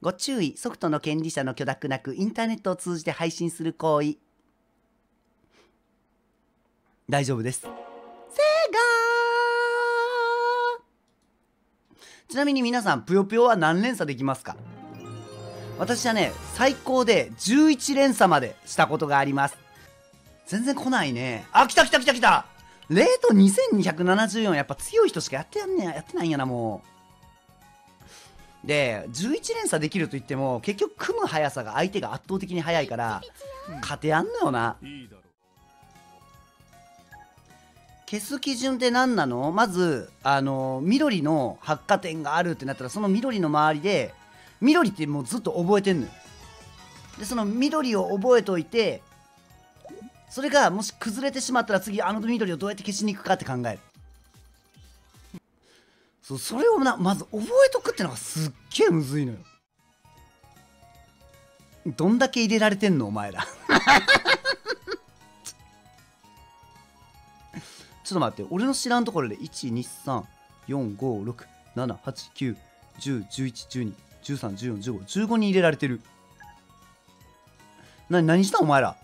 ご注意、ソフトの権利者の許諾なく、インターネットを通じて配信する行為。大丈夫です。セガちなみに皆さん、ぷよぷよは何連鎖できますか私はね、最高で11連鎖までしたことがあります。全然来ないね。あ、来た来た来た来たレート2274やっぱ強い人しかやってやんねや、やってないんやな、もう。で、11連鎖できるといっても、結局組む速さが相手が圧倒的に速いから、勝てやんのよな。消す基準って何なのまず、あの、緑の発火点があるってなったら、その緑の周りで、緑ってもうずっと覚えてんのよ。で、その緑を覚えといて、それがもし崩れてしまったら次あの緑をどうやって消しに行くかって考える。そうそれをなまず覚えとくってのがすっげえむずいのよどんだけ入れられてんのお前ら ちょっと待って俺の知らんところで12345678910111213141515に入れられてるな何したんお前ら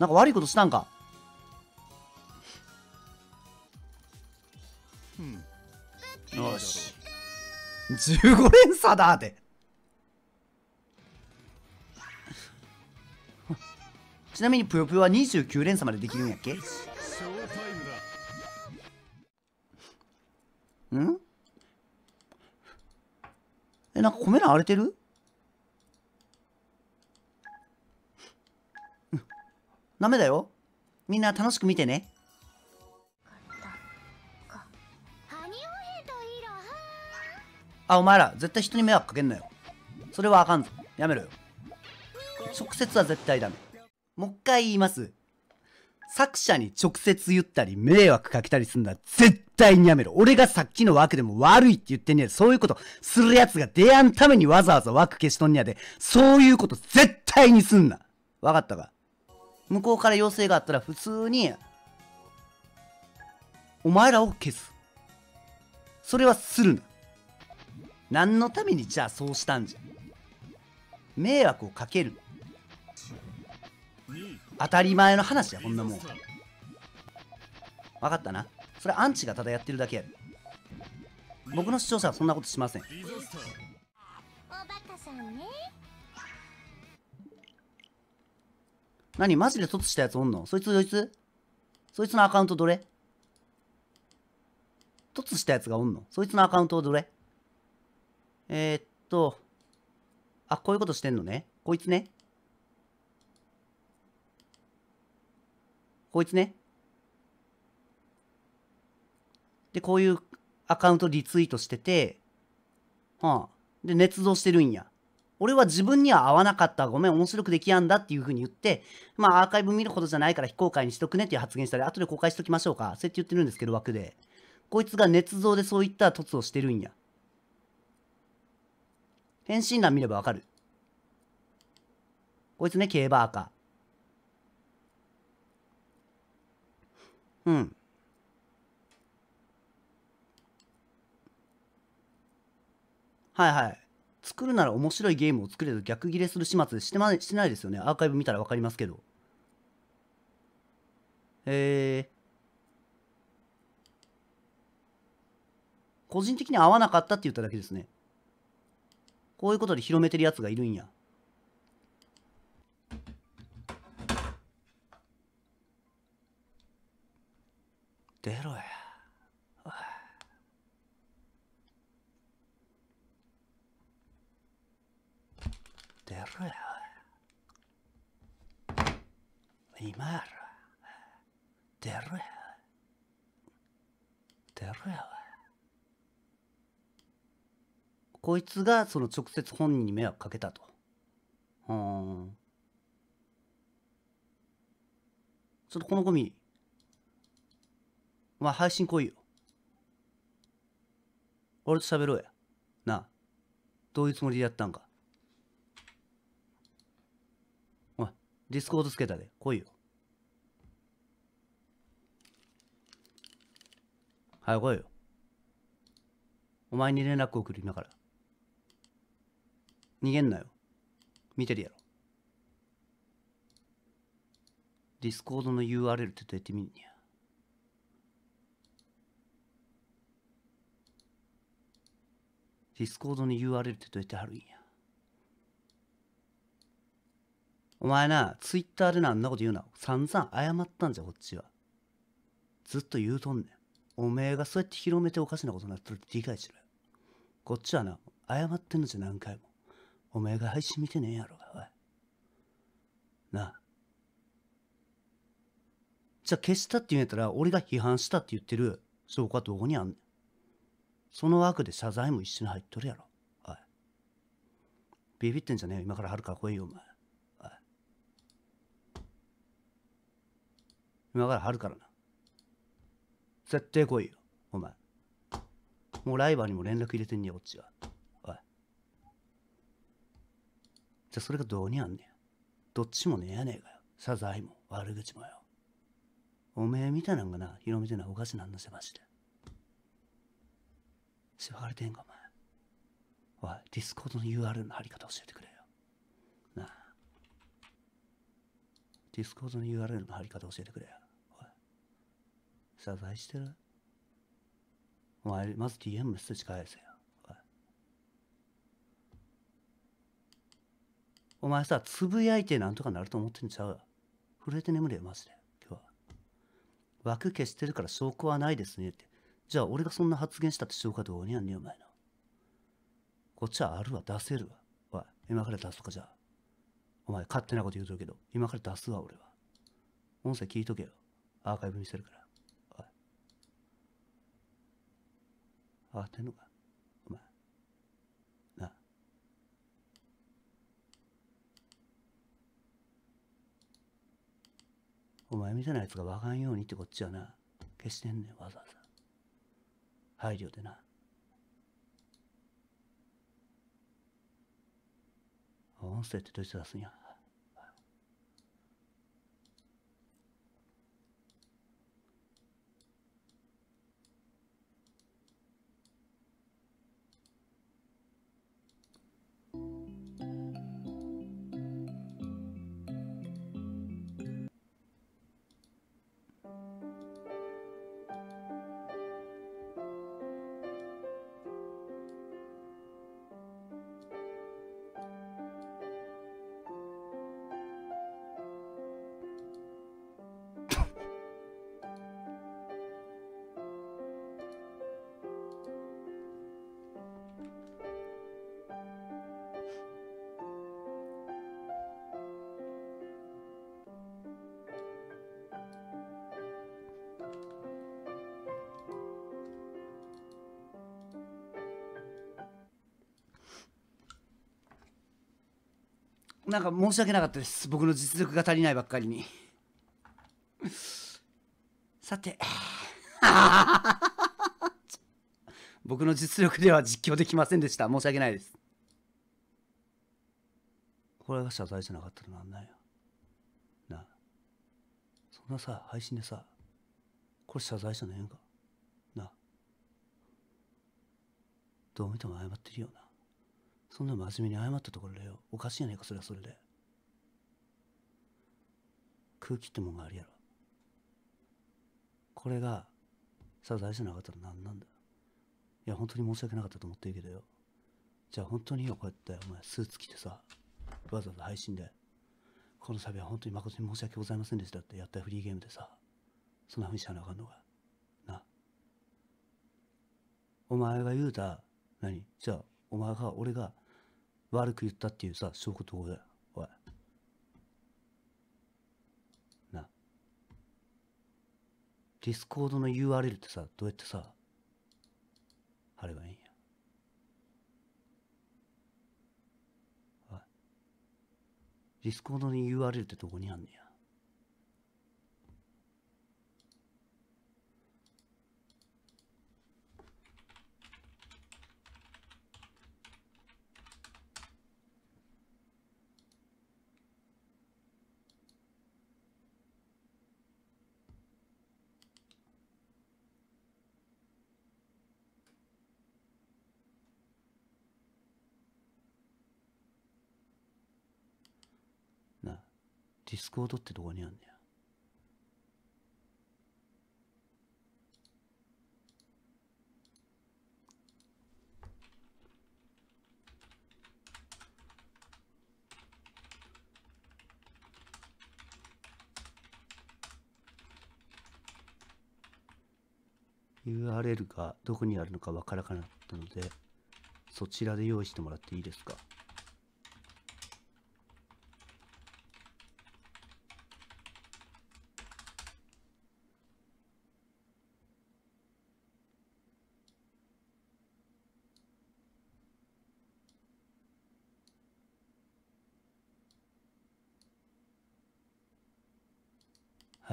なんか悪いことしたんかよし15連差だって ちなみにぷよぷよは29連鎖までできるんやっけんえなんか米の荒れてるダメだよみんな楽しく見てねあ、お前ら、絶対人に迷惑かけんなよ。それはあかんぞ。やめろよ。直接は絶対ダメ。もう一回言います。作者に直接言ったり、迷惑かけたりすんだ。絶対にやめろ。俺がさっきの枠でも悪いって言ってんねやで、そういうことする奴が出会うためにわざわざ枠消しとんねやで、そういうこと絶対にすんな。わかったか向こうから要請があったら普通に、お前らを消す。それはするな。何のためにじゃあそうしたんじゃ迷惑をかける当たり前の話やこんなもん分かったなそれアンチがただやってるだけやる僕の視聴者はそんなことしませんおバカさんね何マジで卒したやつおんのそいつそいつそいつのアカウントどれ突したやつがおんのそいつのアカウントどれえー、っと、あ、こういうことしてんのね。こいつね。こいつね。で、こういうアカウントリツイートしてて、はあ、で、捏造してるんや。俺は自分には合わなかった。ごめん、面白くできやんだっていうふうに言って、まあ、アーカイブ見ることじゃないから非公開にしとくねっていう発言したり、後で公開しときましょうか。そうやって言ってるんですけど、枠で。こいつが捏造でそういった凸をしてるんや。返信欄見ればわかる。こいつね、競馬赤。うん。はいはい。作るなら面白いゲームを作れる逆ギレする始末してま、してないですよね。アーカイブ見たらわかりますけど。えー。個人的に合わなかったって言っただけですね。こういうことで広めてるやつがいるんや。出ろや。出ろや。今やろ。出ろや。出ろや。こいつがその直接本人に迷惑かけたと。うん。ちょっとこのゴミ、まあ配信来いよ。俺と喋ろうや。なあ。どういうつもりでやったんか。おい、ディスコードつけたで。来いよ。早く来いよ。お前に連絡送る、今から。逃げんなよ。見てるやろ。ディスコードの URL ってどうやってみんや。ディスコードの URL ってどうやって貼るんや。お前な、ツイッターでな、あんなこと言うな。散々謝ったんじゃ、こっちは。ずっと言うとんねん。おめえがそうやって広めておかしなことになってるって理解しろよ。こっちはな、謝ってんのじゃ何回も。お前が配信見てねえやろが、おい。なあ。じゃあ消したって言うんやったら、俺が批判したって言ってる証拠はどこにあんねん。その枠で謝罪も一緒に入っとるやろ。おい。ビビってんじゃねえよ。今から春から来いよ、お前。おい。今から春からな。絶対来いよ、お前。もうライバーにも連絡入れてんねや、こっちは。じゃあそれがどうにあんねん。どっちもねえやねえかよ。謝罪も悪口もよ。おめえみたいなんがな、広めてなおかしなんだせまして。しわれてんかお前。おい、ディスコードの URL の貼り方教えてくれよ。なあ。ディスコードの URL の貼り方教えてくれよ。おい。謝罪してるお前、まず DM メッセージ返せよ。お前さ、つぶやいてなんとかなると思ってんちゃう震えて眠れよ、マジで。今日は。枠消してるから証拠はないですねって。じゃあ、俺がそんな発言したって証拠はどうにやんねん、お前の。こっちはあるわ、出せるわ。おい、今から出すとかじゃあ。お前、勝手なこと言うとるけど、今から出すわ、俺は。音声聞いとけよ。アーカイブ見せるから。おい。上がってんのかお前みたいなやつがわかんようにってこっちはな、消してんねん、わざわざ。配慮でな。音声ってどうして出すんや。なんか申し訳なかったです僕の実力が足りないばっかりにさて 僕の実力では実況できませんでした申し訳ないですこれが謝罪じゃなかったらなんないよなそんなさ配信でさこれ謝罪じゃねえんかなどう見ても謝ってるよなそんな真面目に謝ったところでよ、おかしいやないか、それはそれで。空気ってもんがあるやろ。これが、さあ大事なかったら何なんだ。いや、本当に申し訳なかったと思ってるけどよ。じゃあ本当によ、こうやって、お前、スーツ着てさ、わざわざ配信で、この度は本当に誠に申し訳ございませんでしたってやったフリーゲームでさ、そんなふうにしゃなあかんのが。な。お前が言うた、何じゃあ、お前が、俺が、悪く言ったっていうさ、証拠とこだよ。おい。な。ディスコードの URL ってさ、どうやってさ、貼ればいいんや。おい。ディスコードの URL ってどこにあんねや。ディスコードってどこにあんねや。URL がどこにあるのかわからなかったので、そちらで用意してもらっていいですか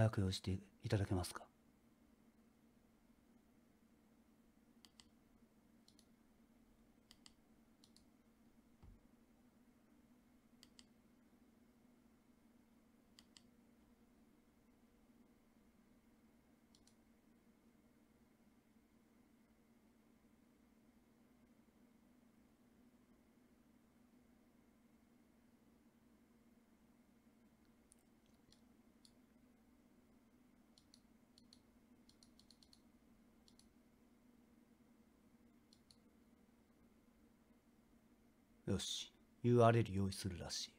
早く用意していただけますかよし URL 用意するらしい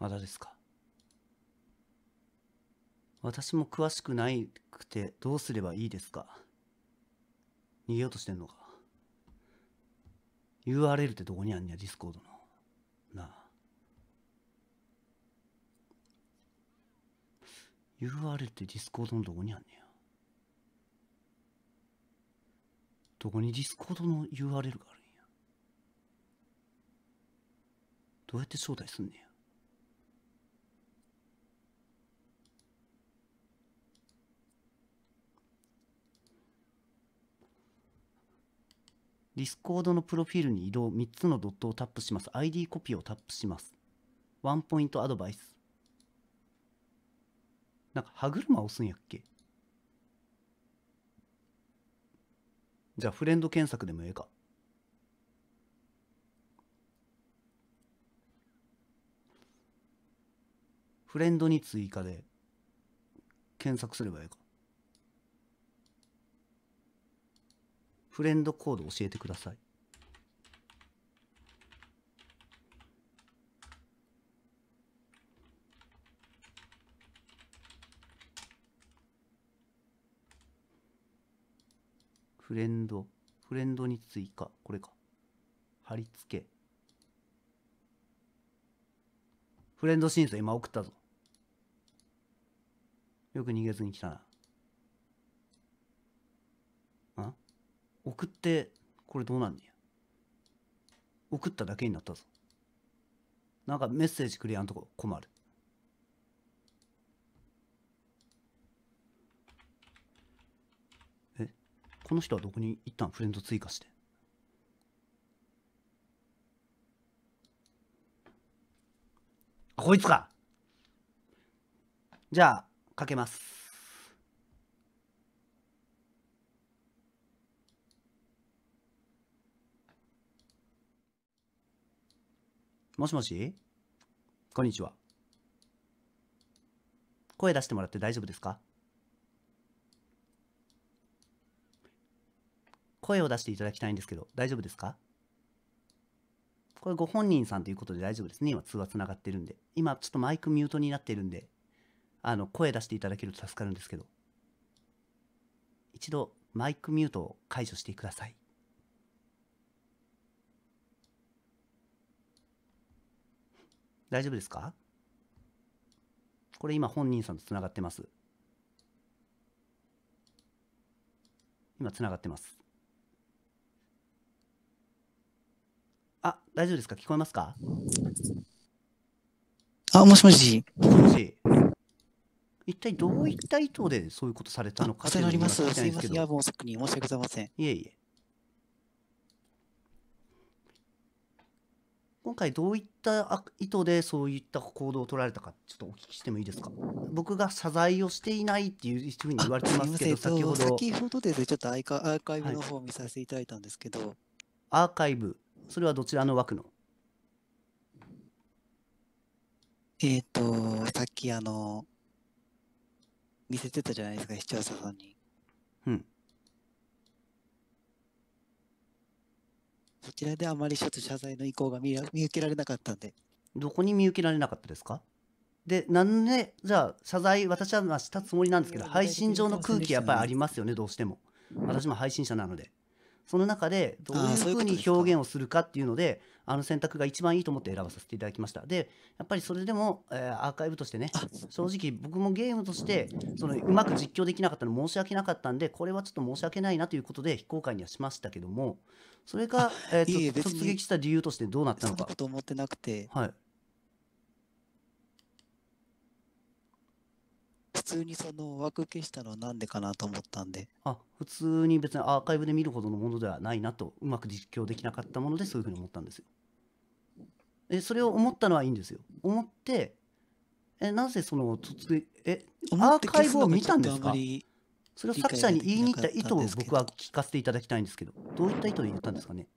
まだですか私も詳しくないくてどうすればいいですか逃げようとしてんのか ?URL ってどこにあんにゃ、ディスコードの。なあ。URL ってディスコードのどこにあんねや。どこにディスコードの URL があるんや。どうやって招待すんねや。ディスコードのプロフィールに移動3つのドットをタップします。ID コピーをタップします。ワンポイントアドバイス。なんか歯車押すんやっけじゃあフレンド検索でもええか。フレンドに追加で検索すればええか。フレンドコード教えてください。フレンド、フレンドに追加、これか。貼り付け。フレンド申請今送ったぞ。よく逃げずに来たな。ん送って、これどうなんねや。送っただけになったぞ。なんかメッセージくれやんとこ困る。この人はどこに一旦フレンド追加して。あ、こいつかじゃあ、かけます。もしもしこんにちは。声出してもらって大丈夫ですか声を出していただきたいんですけど、大丈夫ですかこれご本人さんということで大丈夫ですね。今通話つながってるんで。今ちょっとマイクミュートになってるんで、あの、声出していただけると助かるんですけど。一度マイクミュートを解除してください。大丈夫ですかこれ今本人さんとつながってます。今つながってます。あ、大丈夫ですか聞こえますかあ、もしもし。もし一体どういった意図でそういうことされたのかというのがいすすいません、夜分遅くに申し訳ございません。いえいえ。今回どういった意図でそういった行動を取られたかちょっとお聞きしてもいいですか僕が謝罪をしていないっていうふうに言われてますけど先ほど先ほどですねちょっとアーカイブの方を見させていただいたんですけど、はい、アーカイブそれはどちらの枠のえっ、と、さっきあの、見せてたじゃないですか、視聴者さんに。うん。そちらであまりちょっと謝罪の意向が見見受けられなかったんで。どこに見受けられなかったですかで、なんで、じゃあ、謝罪、私はしたつもりなんですけど、配信上の空気やっぱりありますよね、どうしても。私も配信者なので。その中でどういうふうに表現をするかっていうのであの選択が一番いいと思って選ばさせていただきましたでやっぱりそれでも、えー、アーカイブとしてね正直僕もゲームとしてそのうまく実況できなかったの申し訳なかったんでこれはちょっと申し訳ないなということで非公開にはしましたけどもそれが、えー、と突撃した理由としてどうなったのか。そんなこと思ってなくて、はい、通にその枠消したのはなんでかなと思ったんで。あ、普通に別にアーカイブで見るほどのものではないなと、うまく実況できなかったものでそういうふうに思ったんですよ。え、それを思ったのはいいんですよ。思って、え、なぜその突、え、アーカイブを見たんですかそれを作者に言いに行った意図を僕は聞かせていただきたいんですけど、どういった意図で言ったんですかね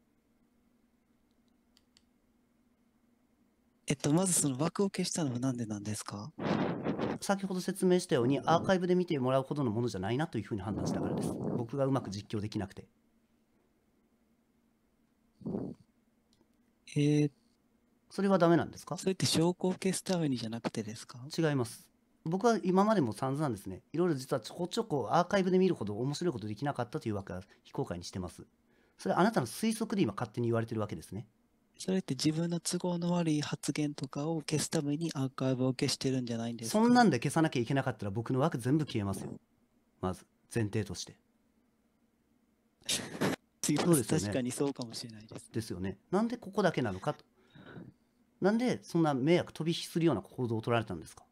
えっと、まずその枠を消したのは何でなんですか先ほど説明したようにアーカイブで見てもらうほどのものじゃないなというふうに判断したからです僕がうまく実況できなくてえー、それはダメなんですかそれって証拠を消すためにじゃなくてですか違います僕は今までも散々ですねいろいろ実はちょこちょこアーカイブで見るほど面白いことできなかったというわけは非公開にしてますそれはあなたの推測で今勝手に言われてるわけですねそれって自分の都合の悪い発言とかを消すためにアーカイブを消してるんじゃないんですかそんなんで消さなきゃいけなかったら僕の枠全部消えますよ。まず、前提として。そうですね、確かにそうかもしれないです。ですよね。なんでここだけなのかと。なんでそんな迷惑飛び火するような行動を取られたんですか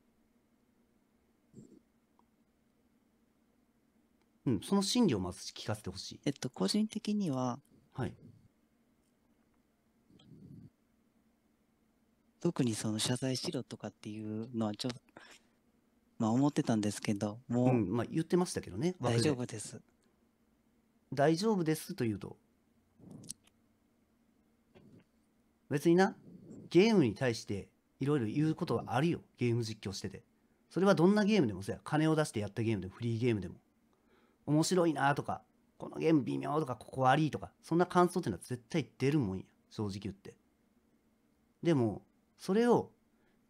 うん、その心理をまず聞かせてほしい。えっと、個人的には、はい、特にその謝罪しろとかっていうのはちょっと、まあ思ってたんですけど、もう、うん、まあ言ってましたけどね。大丈夫です。大丈夫ですというと。別にな、ゲームに対していろいろ言うことはあるよ。ゲーム実況してて。それはどんなゲームでもそや金を出してやったゲームでも、フリーゲームでも。面白いなとか、このゲーム微妙とか、ここ悪いとか、そんな感想っていうのは絶対出るもんや。正直言って。でも、それを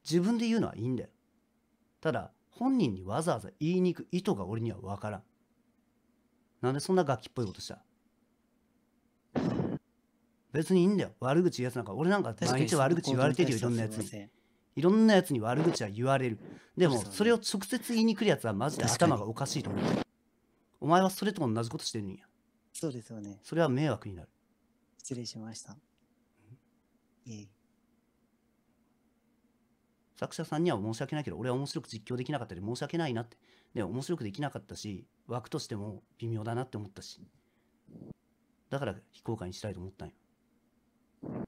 自分で言うのはいいんだよ。ただ、本人にわざわざ言いに行く意図が俺にはわからん。なんでそんな楽器っぽいことした別にいいんだよ。悪口言うやつなんか、俺なんか毎日悪口言われてるよ、いろんなやつに。いろんなやつに悪口は言われる。でも、それを直接言いに来るやつはマジで頭がおかしいと思う。お前はそれと同じことしてるんや。そうですよね。それは迷惑になる。失礼しました。いえ。作者さんには申し訳ないけど、俺は面白く実況できなかったり、申し訳ないなって。で、面白くできなかったし、枠としても微妙だなって思ったし。だから非公開にしたいと思ったんよ。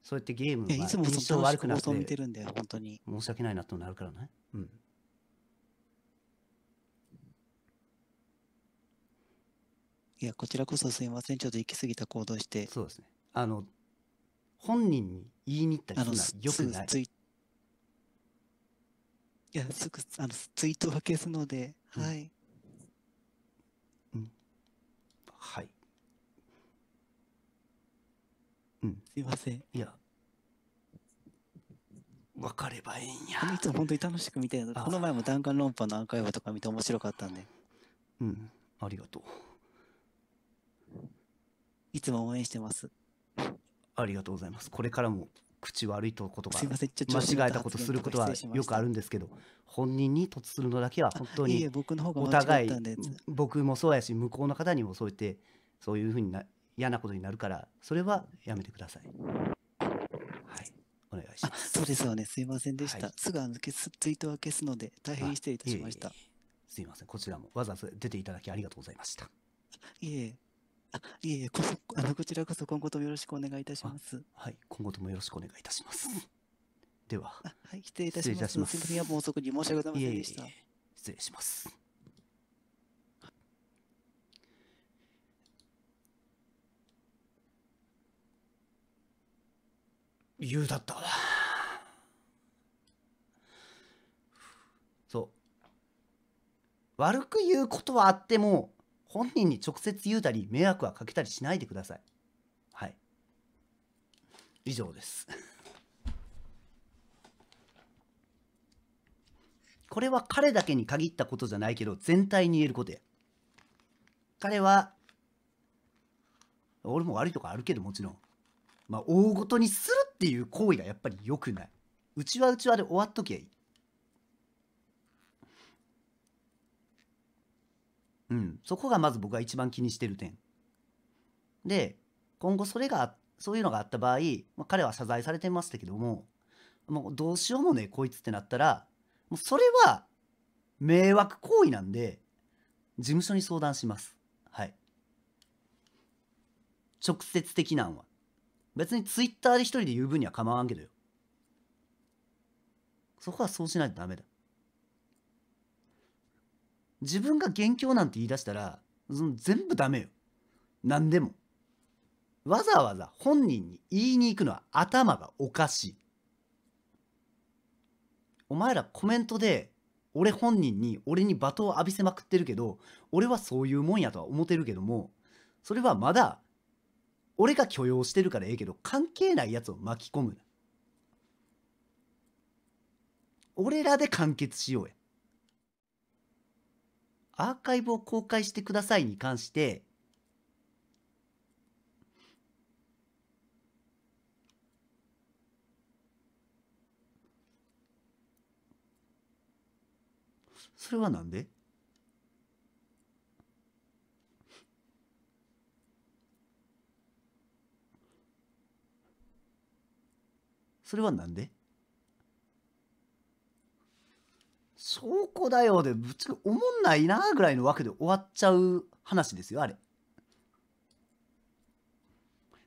そうやってゲームが印象悪くなって、見てるんだよ本当に申し訳ないなとなるからね。うん。いや、こちらこそすいません。ちょっと行き過ぎた行動して。そうですね。あの、本人に言いに行ったりするのはよくない。いや、すぐあのツイートは消すので、うん、はい。うん。はい。うん。すいません。いや。分かればいいんや。いつも本当に楽しく見てるの。この前も弾丸論破のアーカイブとか見て面白かったんで。うん。ありがとう。いつも応援してます。ありがとうございます。これからも口悪いとことか、間違えたことすることはよくあるんですけど、本人に突するのだけは本当にお互い、僕もそうやし、向こうの方にもそうやって、そういうふうにな嫌なことになるから、それはやめてください。お願いします。そうですよね。すいませんでした。はい、すぐあの消すツイートは消すので大変失礼いたしました。いえいえすいません。こちらもわざわざ出ていただきありがとうございました。いえ。いえいえ、こそ、あの、こちらこそ今後ともよろしくお願いいたします。はい、今後ともよろしくお願いいたします。では、あはい、失礼いたし失礼いまたす。します遅くに申し訳ございませんでした。いえいえ失礼します。言うだったわ。そう。悪く言うことはあっても、本人に直接言うたり迷惑はかけたりしないでください。はい。以上です。これは彼だけに限ったことじゃないけど、全体に言えることや。彼は、俺も悪いとこあるけどもちろん。まあ、大ごとにするっていう行為がやっぱり良くない。うちはうちわで終わっときゃいい。、そこがまず僕が一番気にしてる点。で、今後それが、そういうのがあった場合、まあ、彼は謝罪されてましたけども、もうどうしようもね、こいつってなったら、もうそれは迷惑行為なんで、事務所に相談します。はい。直接的なんは。別にツイッターで一人で言う分には構わんけどよ。そこはそうしないとダメだ。自分が元凶なんて言い出したら全部ダメよ何でもわざわざ本人に言いに行くのは頭がおかしいお前らコメントで俺本人に俺に罵倒を浴びせまくってるけど俺はそういうもんやとは思ってるけどもそれはまだ俺が許容してるからええけど関係ないやつを巻き込む俺らで完結しようやアーカイブを公開してくださいに関して、それはなんでそれはなんで証拠だよで、ぶっちゃけおもんないなぐらいの枠で終わっちゃう話ですよ、あれ。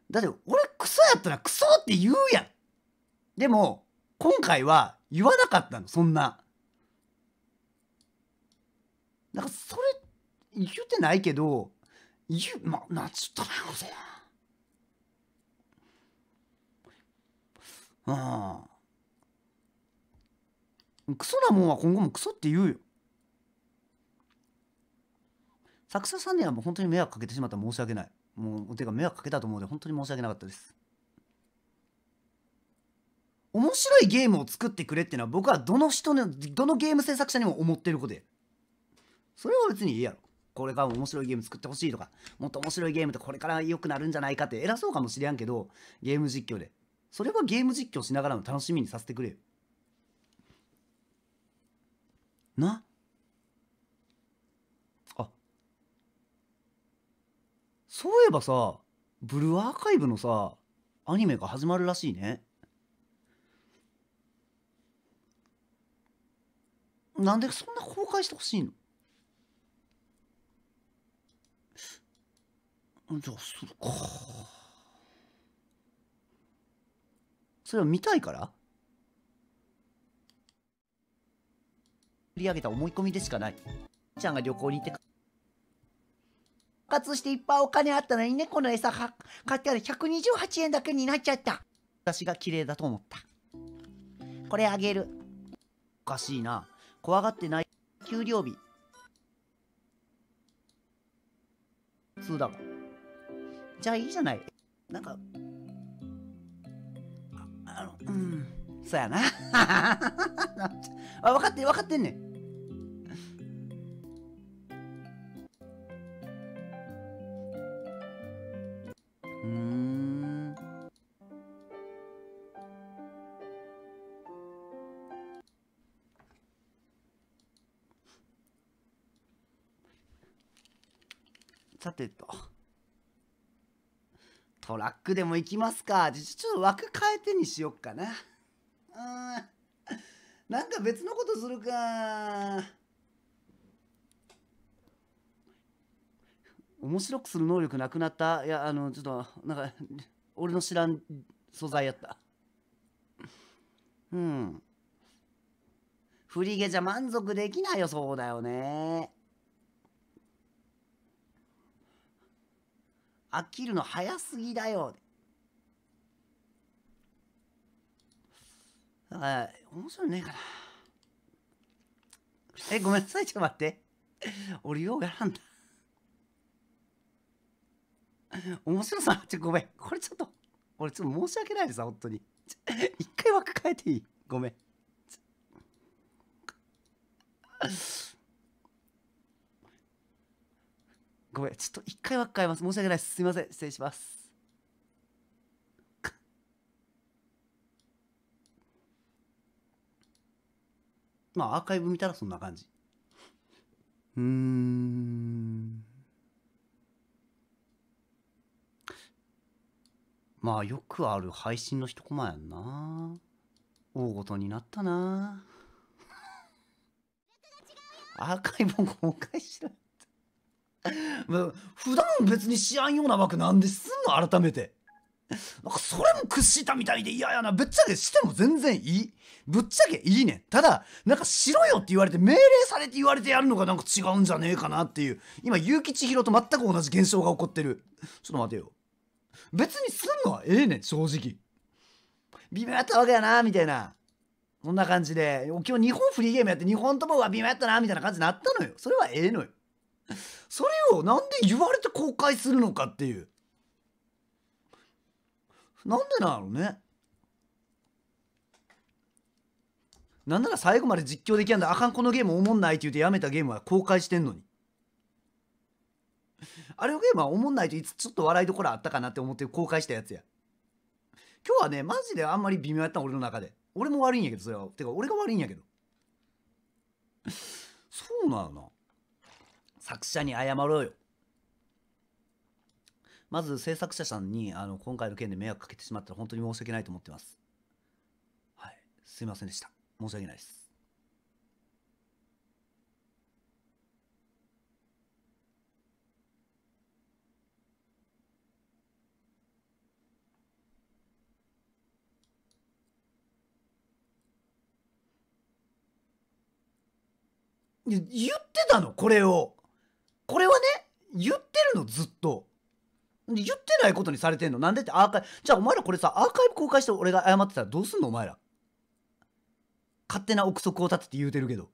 だって俺クソやったらクソって言うやん。でも、今回は言わなかったの、そんな。だからそれ言ってないけど、言う、ま、なんつったらいそんな。うん。クソなもんは今後もクソって言うよ作者さんにはもう本当に迷惑かけてしまったら申し訳ないもうてか迷惑かけたと思うので本当に申し訳なかったです面白いゲームを作ってくれっていうのは僕はどの人のどのゲーム制作者にも思ってることでそれは別にいいやろこれから面白いゲーム作ってほしいとかもっと面白いゲームってこれから良くなるんじゃないかって偉そうかもしれんけどゲーム実況でそれはゲーム実況しながらの楽しみにさせてくれよなあそういえばさブルーアーカイブのさアニメが始まるらしいねなんでそんな公開してほしいのじゃあするかそれは見たいからり上げた思い込みでしかない。ちゃんが旅行に行って、活していっぱいお金あったのに猫の餌買ってある128円だけになっちゃった。私が綺麗だと思った。これあげる。おかしいな。怖がってない。給料日。普通だが。じゃあいいじゃない。なんか、ああの、うん、そうやな。分かって分かってんねん。てと。トラックでも行きますか。ちょっと枠変えてにしよっかな。うん。なんか別のことするか。面白くする能力なくなった。いや、あの、ちょっと、なんか、俺の知らん素材やった。うん。振り毛じゃ満足できないよ、そうだよね。飽きるの早すぎだよ。から、面白いねえかな。え、ごめんなさい。ちょっと待って。俺ようやらんだ。面白さ、ちょ、ごめん。これちょっと、俺ちょっと申し訳ないでさ、本当に。一回枠変えていいごめん。ごめん、ちょっと一回は変えます。申し訳ないです。すいません、失礼します。まあ、アーカイブ見たらそんな感じ。うーん。まあ、よくある配信の一コマやんな。大ごとになったな。アーカイブを公開しろ。普段別に知らんような枠なんですんの改めて。なんかそれも屈したみたいで嫌やな。ぶっちゃけしても全然いい。ぶっちゃけいいねん。ただ、なんかしろよって言われて、命令されて言われてやるのがなんか違うんじゃねえかなっていう。今、結城千尋と全く同じ現象が起こってる。ちょっと待てよ。別にすんのはええねん、正直。微妙やったわけやな、みたいな。そんな感じで、今日日本フリーゲームやって日本ともは微妙やったな、みたいな感じになったのよ。それはええのよ。それをなんで言われて公開するのかっていうなんでなのねなんなら最後まで実況できやんだあかんこのゲームおもんないって言うてやめたゲームは公開してんのにあれのゲームはおもんないといつちょっと笑いどころあったかなって思って公開したやつや今日はねマジであんまり微妙やった俺の中で俺も悪いんやけどそれはてか俺が悪いんやけどそうなのな作者に謝ろうよ。まず制作者さんにあの今回の件で迷惑かけてしまったら本当に申し訳ないと思ってます。はい。すいませんでした。申し訳ないです。言ってたのこれをこれはね言ってるのずっと言ってないことにされてんのなんでってアーカイブじゃあお前らこれさアーカイブ公開して俺が謝ってたらどうすんのお前ら勝手な憶測を立てて言うてるけど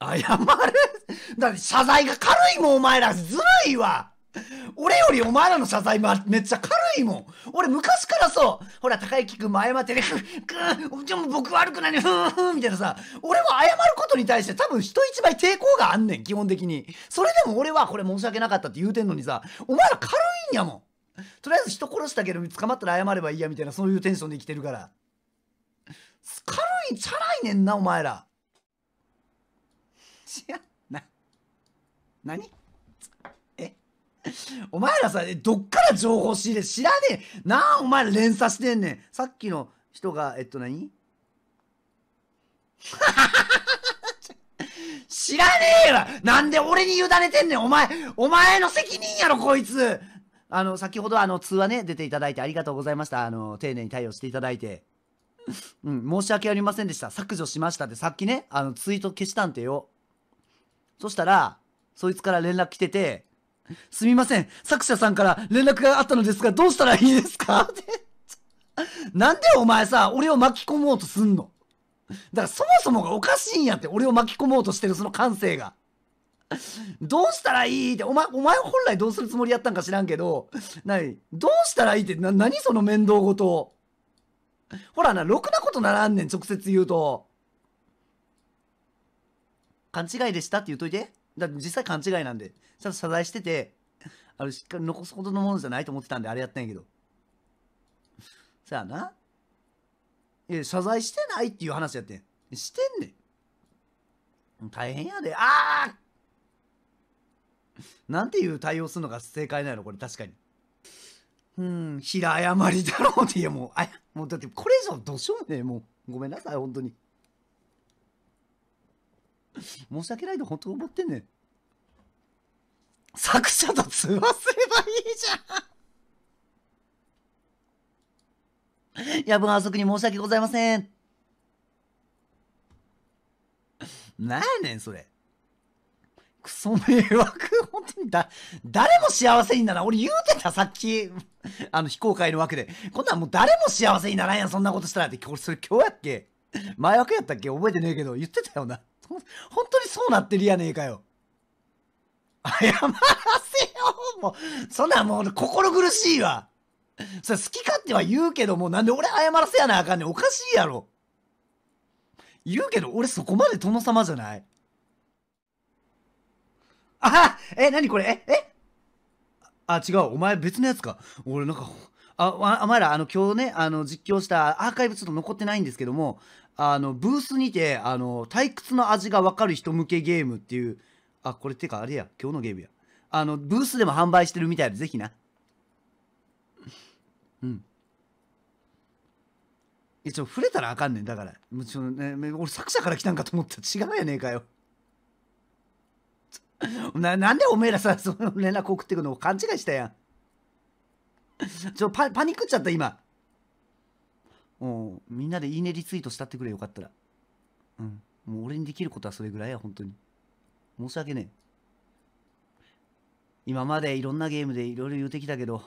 謝るだって謝罪が軽いもんお前らずるいわ俺よりお前らの謝罪めっちゃ軽いもん。俺昔からそう。ほら、高行君も謝ってね、くん、でも僕悪くないね、ふんふん、みたいなさ。俺は謝ることに対して多分人一倍抵抗があんねん、基本的に。それでも俺はこれ申し訳なかったって言うてんのにさ、お前ら軽いんやもん。とりあえず人殺したけど捕まったら謝ればいいや、みたいなそういうテンションで生きてるから。軽いチャラいねんな、お前ら。しや、な、何 お前らさ、どっから情報仕入れ知らねえ。なあ、お前ら連鎖してんねん。さっきの人が、えっと何 知らねえわなんで俺に委ねてんねんお前、お前の責任やろ、こいつあの、先ほどあの、通話ね、出ていただいてありがとうございました。あの、丁寧に対応していただいて。うん、申し訳ありませんでした。削除しましたって、さっきね、あの、ツイート消したんてよ。そしたら、そいつから連絡来てて、すみません。作者さんから連絡があったのですが、どうしたらいいですかって。なんでお前さ、俺を巻き込もうとすんのだからそもそもがおかしいんやって、俺を巻き込もうとしてるその感性が。どうしたらいいって、お前、お前本来どうするつもりやったんか知らんけど、などうしたらいいって、な、何その面倒ごと。ほらな、ろくなことならんねん、直接言うと。勘違いでしたって言うといて。だって実際勘違いなんで、ちゃんと謝罪してて、あれしっかり残すほどのものじゃないと思ってたんで、あれやったんやけど。さあな。いや、謝罪してないっていう話やってん。してんねん。大変やで。ああなんていう対応するのが正解なのこれ確かに。うん、平謝りだろうって、いやもう、あや、もうだってこれ以上どうしようもねえ、もう。ごめんなさい、本当に。申し訳ないと本当思ってんねん。作者と通話すればいいじゃん夜分遅くに申し訳ございません。なやねん、それ。クソ迷惑。本当にだ、誰も幸せにならん。俺言うてた、さっき。あの、非公開の枠で。こんなんもう誰も幸せにならんやん、そんなことしたらって。れそれ今日やっけ前枠やったっけ覚えてねえけど、言ってたよな。本当にそうなってるやねえかよ。謝らせよもう、そんなもう心苦しいわ。それ好き勝手は言うけども、なんで俺謝らせやなあかんねん。おかしいやろ。言うけど、俺そこまで殿様じゃない。あえ、なにこれええあ、違う。お前別のやつか。俺なんか、あ、お前ら、あの、今日ね、あの、実況したアーカイブちょっと残ってないんですけども、あのブースにてあの退屈の味が分かる人向けゲームっていうあこれってかあれや今日のゲームやあのブースでも販売してるみたいでぜひなうんいや触れたらあかんねんだからもちろん、ね、俺作者から来たんかと思ったら違うやねえかよ ななんでおめえらさその連絡送ってくの勘違いしたやんちょパパニックっちゃった今もうみんなでいいねリツイートしたってくれよかったらうんもう俺にできることはそれぐらいや本当に申し訳ねえ今までいろんなゲームでいろいろ言うてきたけど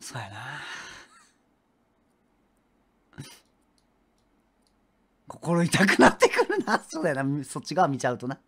そうやな 心痛くなってくるなそうやなそっち側見ちゃうとな